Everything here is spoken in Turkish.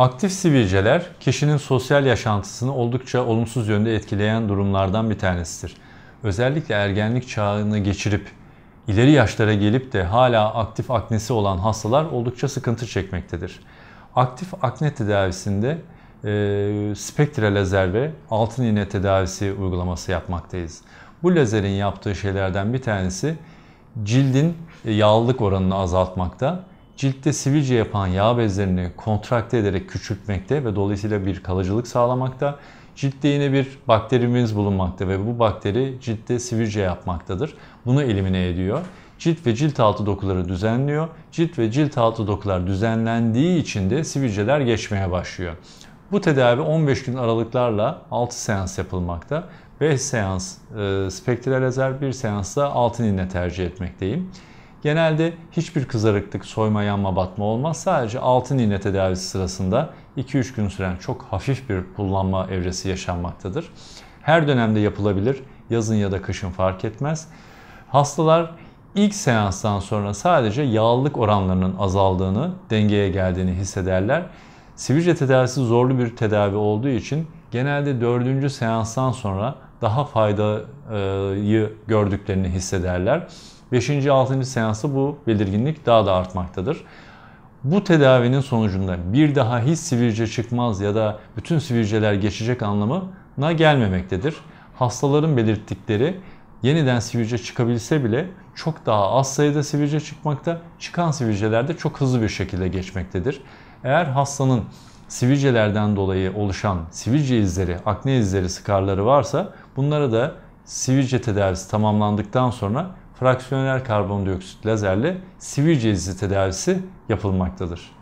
Aktif sivilceler kişinin sosyal yaşantısını oldukça olumsuz yönde etkileyen durumlardan bir tanesidir. Özellikle ergenlik çağını geçirip ileri yaşlara gelip de hala aktif aknesi olan hastalar oldukça sıkıntı çekmektedir. Aktif akne tedavisinde e, spektre lazer ve altın iğne tedavisi uygulaması yapmaktayız. Bu lazerin yaptığı şeylerden bir tanesi cildin e, yağlılık oranını azaltmakta ciltte sivilce yapan yağ bezlerini kontrakte ederek küçültmekte ve dolayısıyla bir kalıcılık sağlamakta. Ciltte yine bir bakterimiz bulunmakta ve bu bakteri ciltte sivilce yapmaktadır. Bunu elimine ediyor. Cilt ve cilt altı dokuları düzenliyor. Cilt ve cilt altı dokular düzenlendiği için de sivilceler geçmeye başlıyor. Bu tedavi 15 gün aralıklarla 6 seans yapılmakta. 5 seans e, spektral lazer, 1 seansla altın iğne tercih etmekteyim. Genelde hiçbir kızarıklık, soyma, yanma, batma olmaz. Sadece altın iğne tedavisi sırasında 2-3 gün süren çok hafif bir kullanma evresi yaşanmaktadır. Her dönemde yapılabilir. Yazın ya da kışın fark etmez. Hastalar ilk seanstan sonra sadece yağlılık oranlarının azaldığını, dengeye geldiğini hissederler. Sivilce tedavisi zorlu bir tedavi olduğu için genelde 4. seanstan sonra daha faydayı gördüklerini hissederler. 5. 6. seansı bu belirginlik daha da artmaktadır. Bu tedavinin sonucunda bir daha hiç sivilce çıkmaz ya da bütün sivilceler geçecek anlamına gelmemektedir. Hastaların belirttikleri yeniden sivilce çıkabilse bile çok daha az sayıda sivilce çıkmakta, çıkan sivilceler de çok hızlı bir şekilde geçmektedir. Eğer hastanın sivilcelerden dolayı oluşan sivilce izleri, akne izleri, sıkarları varsa bunlara da sivilce tedavisi tamamlandıktan sonra fraksiyonel karbondioksit lazerle sivilce izi tedavisi yapılmaktadır.